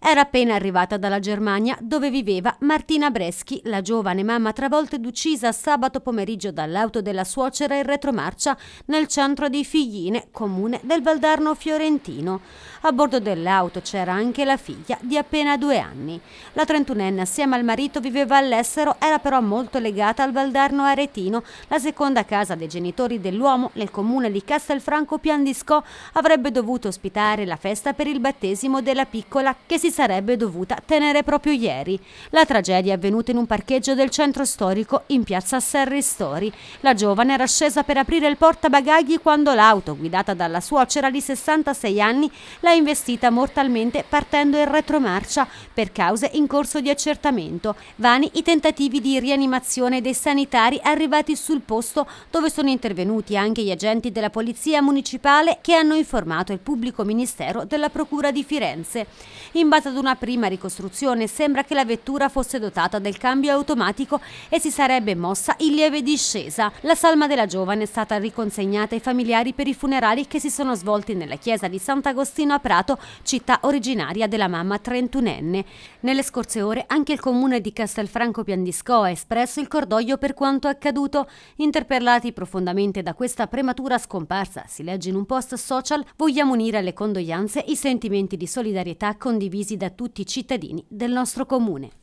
Era appena arrivata dalla Germania dove viveva Martina Breschi, la giovane mamma travolta ed uccisa sabato pomeriggio dall'auto della suocera in retromarcia nel centro di Figline, comune del Valdarno fiorentino. A bordo dell'auto c'era anche la figlia di appena due anni. La trentunenne assieme al marito viveva all'estero, era però molto legata al Valdarno aretino, la seconda casa dei genitori dell'uomo nel comune di Castelfranco Piandiscò, avrebbe dovuto ospitare la festa per il battesimo della piccola che si si sarebbe dovuta tenere proprio ieri. La tragedia è avvenuta in un parcheggio del centro storico in piazza Serri Story. La giovane era scesa per aprire il portabagagli quando l'auto, guidata dalla suocera di 66 anni, l'ha investita mortalmente partendo in retromarcia per cause in corso di accertamento. Vani i tentativi di rianimazione dei sanitari arrivati sul posto dove sono intervenuti anche gli agenti della polizia municipale che hanno informato il pubblico ministero della procura di Firenze. In base ad una prima ricostruzione sembra che la vettura fosse dotata del cambio automatico e si sarebbe mossa in lieve discesa. La salma della giovane è stata riconsegnata ai familiari per i funerali che si sono svolti nella chiesa di Sant'Agostino a Prato, città originaria della mamma trentunenne. Nelle scorse ore anche il comune di Castelfranco Piandisco ha espresso il cordoglio per quanto accaduto. Interpellati profondamente da questa prematura scomparsa, si legge in un post social, vogliamo unire alle condoglianze i sentimenti di solidarietà condivisi condivisi da tutti i cittadini del nostro comune.